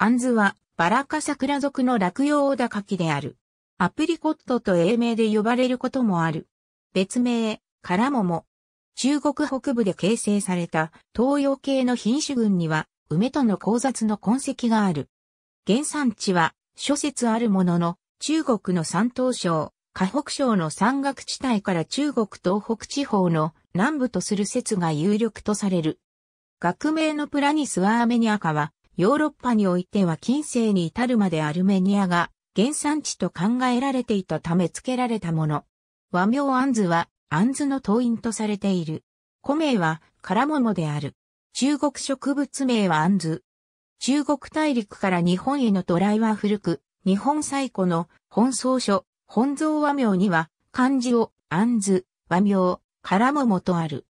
アンズは、バラク桜族の落葉ダ高キである。アプリコットと英名で呼ばれることもある。別名、カラモモ。中国北部で形成された東洋系の品種群には、梅との交雑の痕跡がある。原産地は、諸説あるものの、中国の山東省、河北省の山岳地帯から中国東北地方の南部とする説が有力とされる。学名のプラニスワーメニアカは、ヨーロッパにおいては近世に至るまでアルメニアが原産地と考えられていたため付けられたもの。和名アンズはアンズの党員とされている。古名はカラモモである。中国植物名はアンズ。中国大陸から日本への渡来は古く、日本最古の本草書、本草和名には漢字をアンズ、和名、カラモモとある。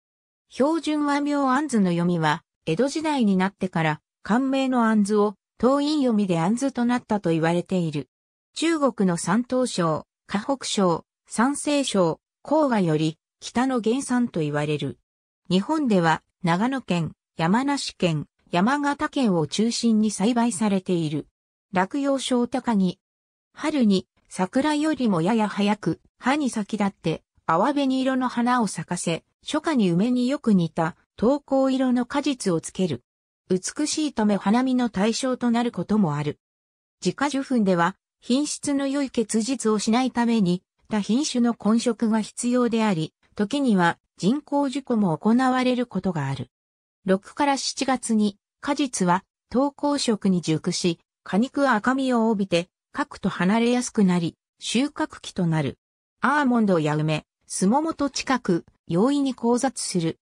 標準和名アンズの読みは、江戸時代になってから官名の安図を、党員読みで安図となったと言われている。中国の山東省、河北省、山西省、黄河より北の原産と言われる。日本では長野県、山梨県、山形県を中心に栽培されている。落葉小高木。春に桜よりもやや早く、葉に先立って、淡紅色の花を咲かせ、初夏に梅によく似た、東稿色の果実をつける。美しいため花見の対象となることもある。自家受粉では、品質の良い結実をしないために、他品種の混色が必要であり、時には人工受粉も行われることがある。6から7月に果実は投稿色に熟し、果肉赤みを帯びて、核と離れやすくなり、収穫期となる。アーモンドや梅、スモモと近く、容易に交雑する。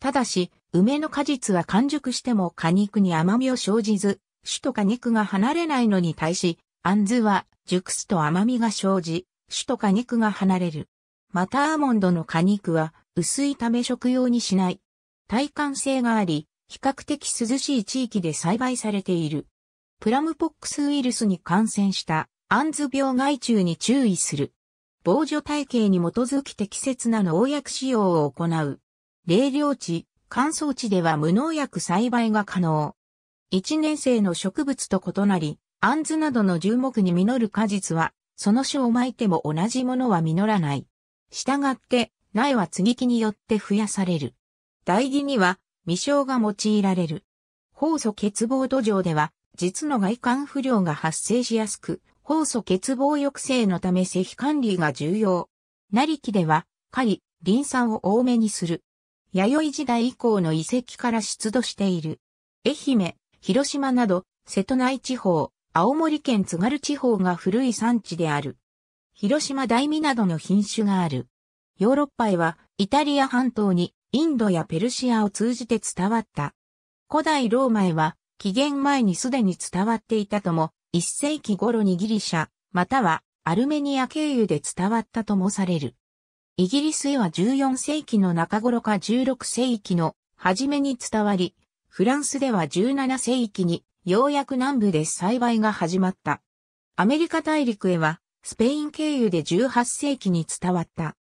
ただし、梅の果実は完熟しても果肉に甘みを生じず、種と果肉が離れないのに対し、あんずは熟すと甘みが生じ、種と果肉が離れる。またアーモンドの果肉は薄いため食用にしない。耐寒性があり、比較的涼しい地域で栽培されている。プラムポックスウイルスに感染したアンズ病害虫に注意する。防除体系に基づき適切な農薬使用を行う。冷涼地、乾燥地では無農薬栽培が可能。一年生の植物と異なり、アンズなどの樹木に実る果実は、その種をまいても同じものは実らない。従って、苗は継ぎ木によって増やされる。代木には、未生が用いられる。酵素欠乏土壌では、実の外観不良が発生しやすく、酵素欠乏抑制のため施肥管理が重要。なりきでは、狩り、林酸を多めにする。弥生時代以降の遺跡から出土している。愛媛、広島など、瀬戸内地方、青森県津軽地方が古い産地である。広島大味などの品種がある。ヨーロッパへは、イタリア半島に、インドやペルシアを通じて伝わった。古代ローマへは、紀元前にすでに伝わっていたとも、1世紀頃にギリシャ、またはアルメニア経由で伝わったともされる。イギリスへは14世紀の中頃か16世紀の初めに伝わり、フランスでは17世紀にようやく南部で栽培が始まった。アメリカ大陸へはスペイン経由で18世紀に伝わった。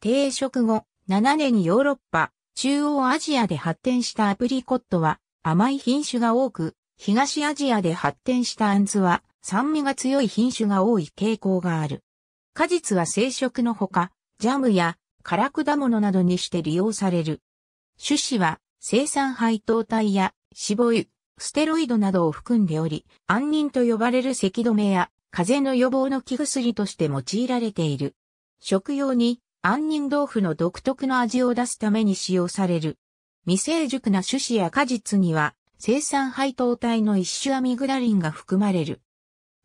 定食後、7年にヨーロッパ、中央アジアで発展したアプリコットは甘い品種が多く、東アジアで発展したアンズは酸味が強い品種が多い傾向がある。果実は生食のほか、ジャムや辛果物などにして利用される。種子は生産配糖体や脂肪油、ステロイドなどを含んでおり、安忍と呼ばれる咳止めや風邪の予防の気薬として用いられている。食用に安忍豆腐の独特の味を出すために使用される。未成熟な種子や果実には生産配糖体の一種アミグダリンが含まれる。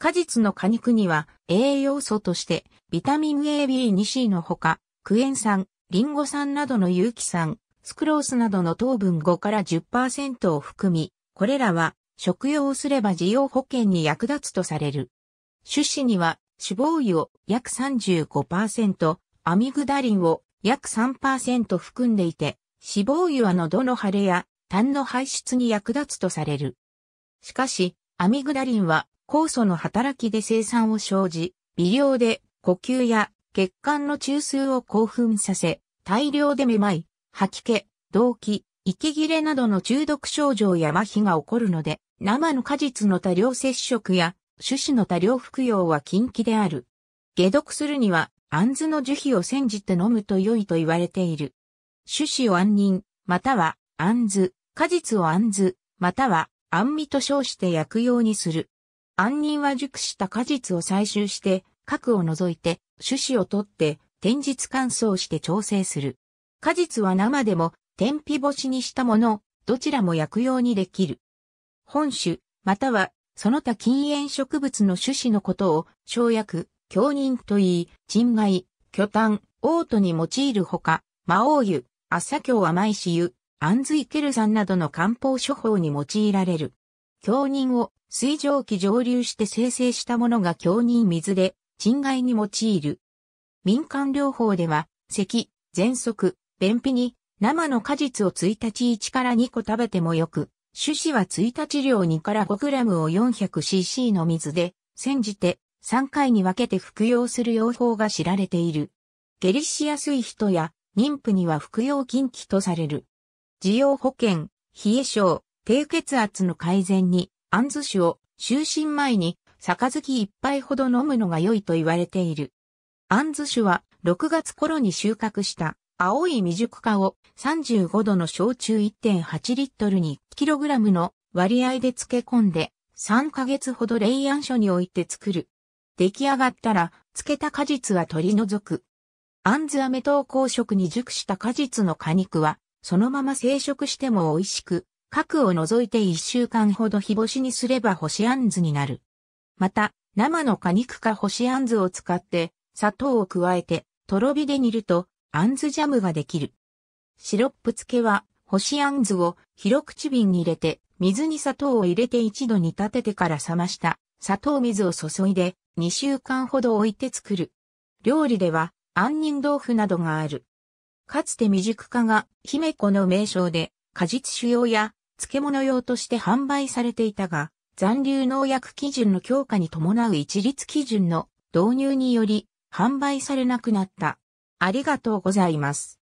果実の果肉には栄養素としてビタミン AB2C のほか、クエン酸、リンゴ酸などの有機酸、スクロースなどの糖分5から10%を含み、これらは食用すれば需要保険に役立つとされる。種子には脂肪油を約35%、アミグダリンを約3%含んでいて、脂肪油は喉の腫れや痰の排出に役立つとされる。しかし、アミグダリンは酵素の働きで生産を生じ、微量で呼吸や血管の中枢を興奮させ、大量でめまい、吐き気、動悸、息切れなどの中毒症状や麻痺が起こるので、生の果実の多量接触や種子の多量服用は禁忌である。解毒するには、杏の樹皮を煎じて飲むと良いと言われている。種子を杏仁、または杏果実を杏または杏味と称して薬用にする。杏仁は熟した果実を採集して、核を除いて、種子を取って、天日乾燥して調整する。果実は生でも、天日干しにしたもの、どちらも薬用にできる。本種、または、その他禁煙植物の種子のことを、生薬、強人といい、陳害、巨炭、王都に用いるほか、魔王湯、朝京甘いし湯、安髄ケルんなどの漢方処方に用いられる。強人を水蒸気蒸留して生成したものが強に水で、鎮害に用いる。民間療法では、咳、喘息、便秘に、生の果実を1日1から2個食べてもよく、種子は1日量2から 5g を 400cc の水で、煎じて3回に分けて服用する用法が知られている。下痢しやすい人や妊婦には服用禁忌とされる。需要保険、冷え症、低血圧の改善にアンず酒を就寝前に杯一杯ほど飲むのが良いと言われている。アンず酒は6月頃に収穫した青い未熟化を35度の焼酎1.8リットルに 1kg の割合で漬け込んで3ヶ月ほど冷暗所に置いて作る。出来上がったら漬けた果実は取り除く。アンず飴等公食に熟した果実の果肉はそのまま生食しても美味しく核を除いて1週間ほど日干しにすれば干しあんずになる。また、生の果肉か干しあんずを使って、砂糖を加えて、とろ火で煮ると、あんずジャムができる。シロップ漬けは、干しあんずを広口瓶に入れて、水に砂糖を入れて一度煮立ててから冷ました、砂糖水を注いで、2週間ほど置いて作る。料理では、杏仁豆腐などがある。かつて未熟化が、姫子の名称で、果実腫瘍や漬物用として販売されていたが、残留農薬基準の強化に伴う一律基準の導入により販売されなくなった。ありがとうございます。